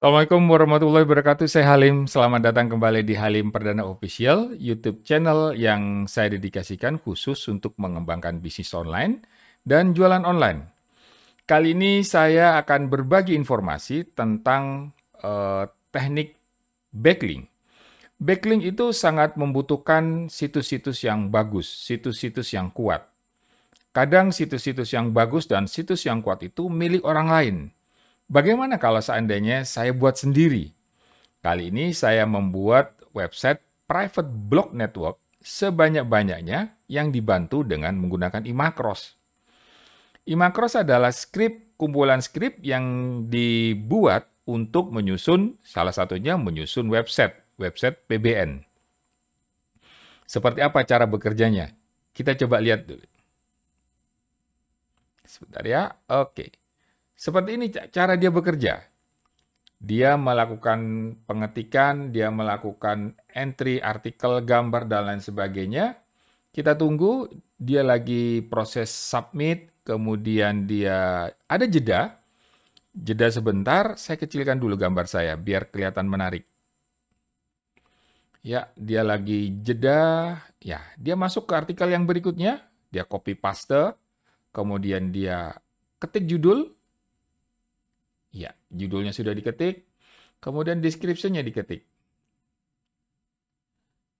Assalamualaikum warahmatullahi wabarakatuh. Saya Halim. Selamat datang kembali di Halim Perdana Official YouTube channel yang saya dedikasikan khusus untuk mengembangkan bisnis online dan jualan online. Kali ini saya akan berbagi informasi tentang eh, teknik backlink. Backlink itu sangat membutuhkan situs-situs yang bagus, situs-situs yang kuat. Kadang situs-situs yang bagus dan situs yang kuat itu milik orang lain Bagaimana kalau seandainya saya buat sendiri? Kali ini saya membuat website private blog network sebanyak-banyaknya yang dibantu dengan menggunakan Imacros. Imacros adalah skrip kumpulan skrip yang dibuat untuk menyusun salah satunya menyusun website, website PBN. Seperti apa cara bekerjanya? Kita coba lihat dulu. Sebentar ya. Oke. Seperti ini cara dia bekerja. Dia melakukan pengetikan, dia melakukan entry artikel, gambar, dan lain sebagainya. Kita tunggu, dia lagi proses submit, kemudian dia ada jeda. Jeda sebentar, saya kecilkan dulu gambar saya biar kelihatan menarik. Ya, dia lagi jeda. Ya, dia masuk ke artikel yang berikutnya. Dia copy paste, kemudian dia ketik judul, Ya, judulnya sudah diketik, kemudian description-nya diketik.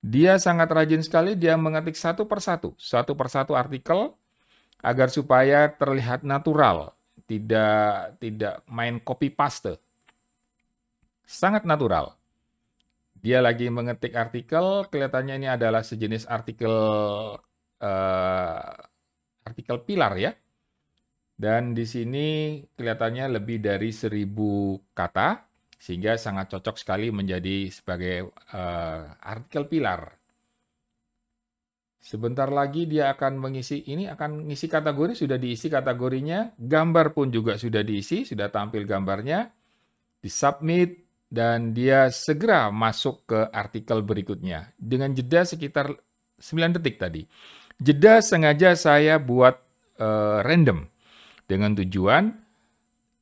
Dia sangat rajin sekali, dia mengetik satu persatu, satu persatu artikel agar supaya terlihat natural, tidak tidak main copy paste. Sangat natural. Dia lagi mengetik artikel, kelihatannya ini adalah sejenis artikel uh, artikel pilar ya, dan di sini kelihatannya lebih dari seribu kata, sehingga sangat cocok sekali menjadi sebagai uh, artikel pilar. Sebentar lagi dia akan mengisi, ini akan mengisi kategori, sudah diisi kategorinya, gambar pun juga sudah diisi, sudah tampil gambarnya, di submit dan dia segera masuk ke artikel berikutnya. Dengan jeda sekitar 9 detik tadi. Jeda sengaja saya buat uh, random. Dengan tujuan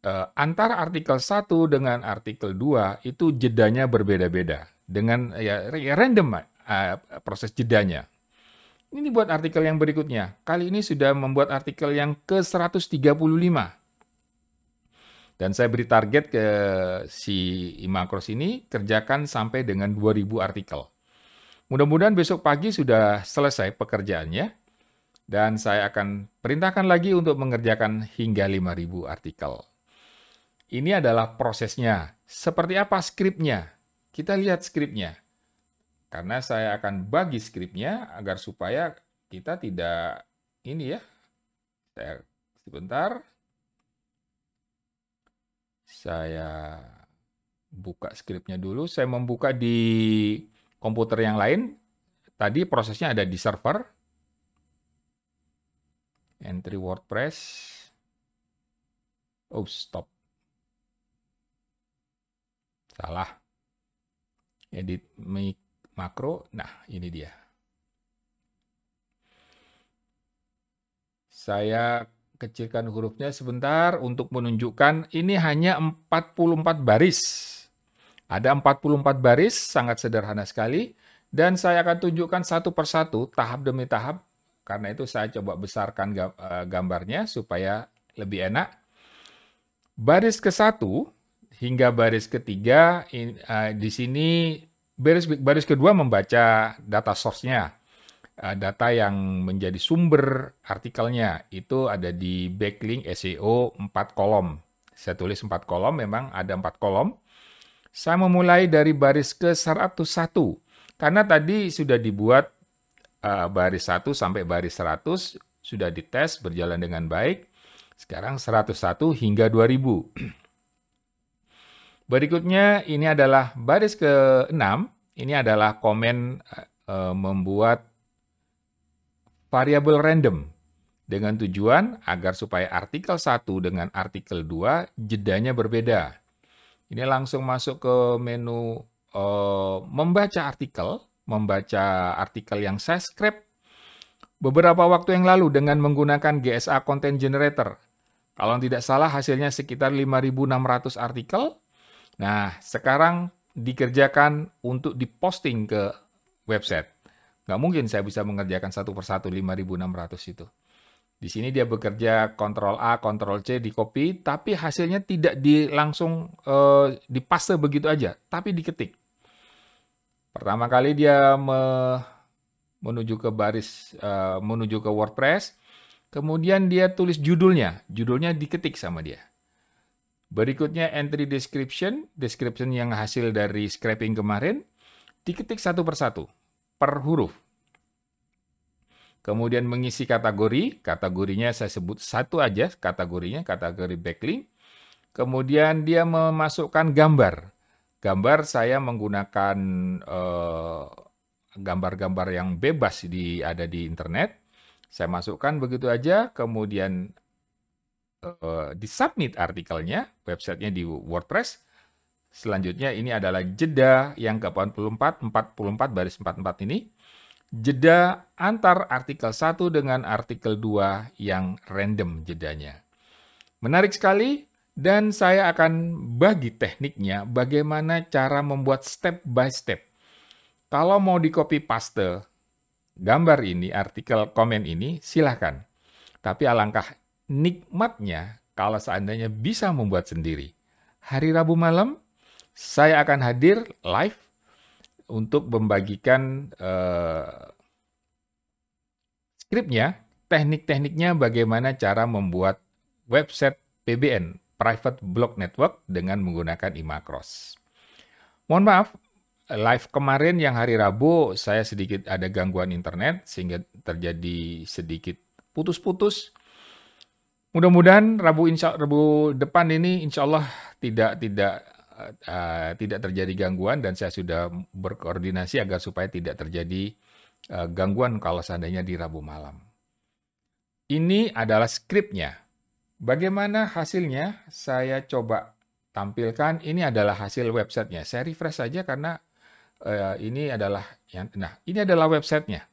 eh, antara artikel 1 dengan artikel 2 itu jedanya berbeda-beda dengan ya, ya random eh, proses jedanya. Ini buat artikel yang berikutnya. Kali ini sudah membuat artikel yang ke-135. Dan saya beri target ke si Imakros ini kerjakan sampai dengan 2000 artikel. Mudah-mudahan besok pagi sudah selesai pekerjaannya dan saya akan perintahkan lagi untuk mengerjakan hingga 5000 artikel. Ini adalah prosesnya. Seperti apa skripnya? Kita lihat skripnya. Karena saya akan bagi skripnya agar supaya kita tidak ini ya. Saya sebentar. Saya buka skripnya dulu. Saya membuka di komputer yang lain. Tadi prosesnya ada di server entry WordPress. Oh, stop. Salah. Edit make makro. Nah, ini dia. Saya kecilkan hurufnya sebentar untuk menunjukkan ini hanya 44 baris. Ada 44 baris, sangat sederhana sekali. Dan saya akan tunjukkan satu persatu, tahap demi tahap, karena itu saya coba besarkan eh, gambarnya supaya lebih enak. Baris ke satu hingga baris ketiga in, eh, di sini baris baris kedua membaca data source-nya. Eh, data yang menjadi sumber artikelnya itu ada di backlink SEO 4 kolom. Saya tulis 4 kolom, memang ada 4 kolom. Saya memulai dari baris ke 101 karena tadi sudah dibuat uh, baris 1 sampai baris 100 sudah dites berjalan dengan baik. Sekarang 101 hingga 2000. Berikutnya ini adalah baris ke-6. Ini adalah komen uh, membuat variabel random dengan tujuan agar supaya artikel 1 dengan artikel 2 jedanya berbeda. Ini langsung masuk ke menu uh, membaca artikel membaca artikel yang saya script beberapa waktu yang lalu dengan menggunakan GSA Content Generator. Kalau tidak salah hasilnya sekitar 5.600 artikel. Nah, sekarang dikerjakan untuk diposting ke website. Nggak mungkin saya bisa mengerjakan satu persatu 5.600 itu. Di sini dia bekerja kontrol A, kontrol C di copy, tapi hasilnya tidak di langsung eh, dipaste begitu aja, tapi diketik. Pertama kali dia me menuju ke baris uh, menuju ke WordPress. Kemudian dia tulis judulnya, judulnya diketik sama dia. Berikutnya entry description, description yang hasil dari scraping kemarin, diketik satu persatu per huruf. Kemudian mengisi kategori, kategorinya saya sebut satu aja kategorinya, kategori backlink. Kemudian dia memasukkan gambar gambar saya menggunakan eh, gambar-gambar uh, yang bebas di ada di internet. Saya masukkan begitu aja, kemudian eh, di submit artikelnya, websitenya di WordPress. Selanjutnya ini adalah jeda yang ke-44, 44 baris 44 ini. Jeda antar artikel 1 dengan artikel 2 yang random jedanya. Menarik sekali, dan saya akan bagi tekniknya bagaimana cara membuat step by step. Kalau mau di copy paste gambar ini, artikel komen ini, silahkan. Tapi alangkah nikmatnya kalau seandainya bisa membuat sendiri. Hari Rabu malam, saya akan hadir live untuk membagikan uh, skripnya, teknik-tekniknya bagaimana cara membuat website PBN private block network dengan menggunakan Imacross. Mohon maaf, live kemarin yang hari Rabu saya sedikit ada gangguan internet sehingga terjadi sedikit putus-putus. Mudah-mudahan Rabu insya Rabu depan ini insya Allah tidak tidak uh, tidak terjadi gangguan dan saya sudah berkoordinasi agar supaya tidak terjadi uh, gangguan kalau seandainya di Rabu malam. Ini adalah skripnya. Bagaimana hasilnya? Saya coba tampilkan. Ini adalah hasil websitenya. Saya refresh saja karena uh, ini adalah yang. Nah, ini adalah websitenya.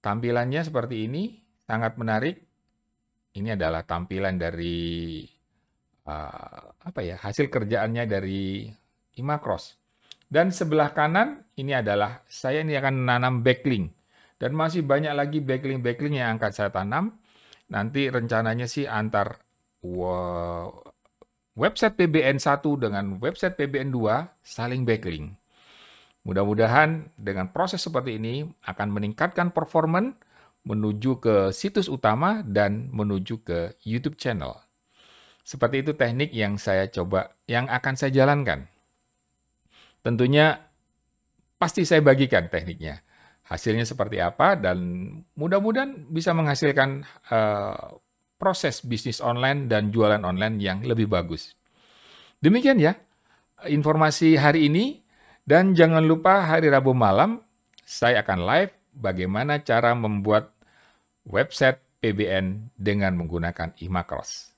Tampilannya seperti ini, sangat menarik. Ini adalah tampilan dari uh, apa ya? Hasil kerjaannya dari Imacross. Dan sebelah kanan ini adalah saya ini akan menanam backlink dan masih banyak lagi backlink-backlink yang akan saya tanam Nanti rencananya sih antar website PBN 1 dengan website PBN 2 saling backlink. Mudah-mudahan dengan proses seperti ini akan meningkatkan performan menuju ke situs utama dan menuju ke YouTube channel. Seperti itu teknik yang saya coba, yang akan saya jalankan. Tentunya pasti saya bagikan tekniknya hasilnya seperti apa dan mudah-mudahan bisa menghasilkan uh, proses bisnis online dan jualan online yang lebih bagus. Demikian ya informasi hari ini dan jangan lupa hari Rabu malam saya akan live bagaimana cara membuat website PBN dengan menggunakan iMacros.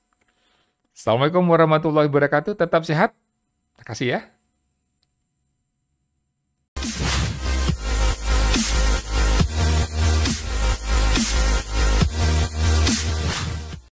Assalamualaikum warahmatullahi wabarakatuh. Tetap sehat. Terima kasih ya.